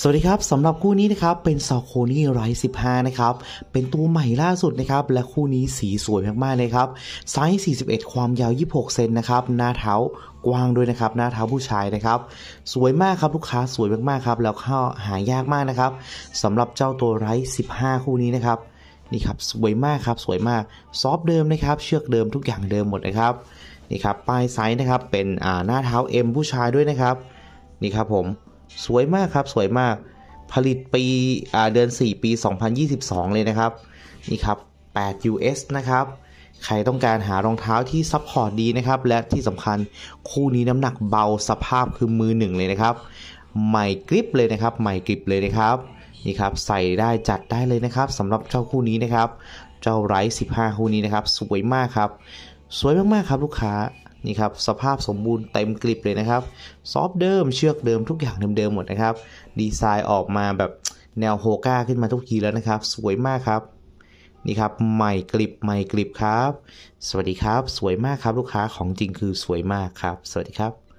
สวัสดีครับสำหรับคู่นี้นะครับ เป็นซาโคนี่ไรสิบห้านะครับ เป็นตัวใหม่ล่าสุดนะครับ และคู่นี้สีสวยมากๆเลยครับไซส์41 ความยาว 26เซนนะครับ หน้าเท้ากว้างด้วยนะครับ หน้าเท้าผู้ชายนะครับ สวยมากครับลูกค้าสวยมากๆครับแล้วข้าหายากมากนะครับสำหรับเจ้าตัวไร15 คู่นี้นะครับนี่ครับสวยมากครับสวยมาก ซอฟเดิมนะครับเชือกเดิมทุกอย่างเดิมหมดนะครับนี่ครับป้ายไซส์นะครับเป็นหน้าเท้า M ผู้ชายด้วยนะครับนี่ครับผมสวยมากครับสวยมาก ผลิตปีเดือน4 ปี 2022 เลยนะครับนี่ครับ8 US นะครับใครต้องการหารองเท้าที่ซับพอร์ตดีนะครับ และที่สำคัญคู่นี้น้ำหนักเบาสภาพคือมือหนึ่งเลยนะครับใหม่กริปเลยนะครับ ใหม่กริปเลยนะครับนี่ครับใส่ได้จัดได้เลยนะครับสำหรับเจ้าคู่นี้นะครับเจ้าไร้15 คู่ นี้นะครับสวยมากครับสวยมากๆครับลูกค้านี่ครับสภาพสมบูรณ์เต็มกลิบเลยนะครับ ซอฟเดิมเชือกเดิมทุกอย่างเดิมๆหมดนะครับดีไซน์ออกมาแบบแนวโฮก้าขึ้นมาทุกทีแล้วนะครับ สวยมากครับนี่ครับใหม่กลิบใหม่กลิบครับ สวัสดีครับสวยมากครับลูกค้าของจริงคือสวยมากครับ สวัสดีครับ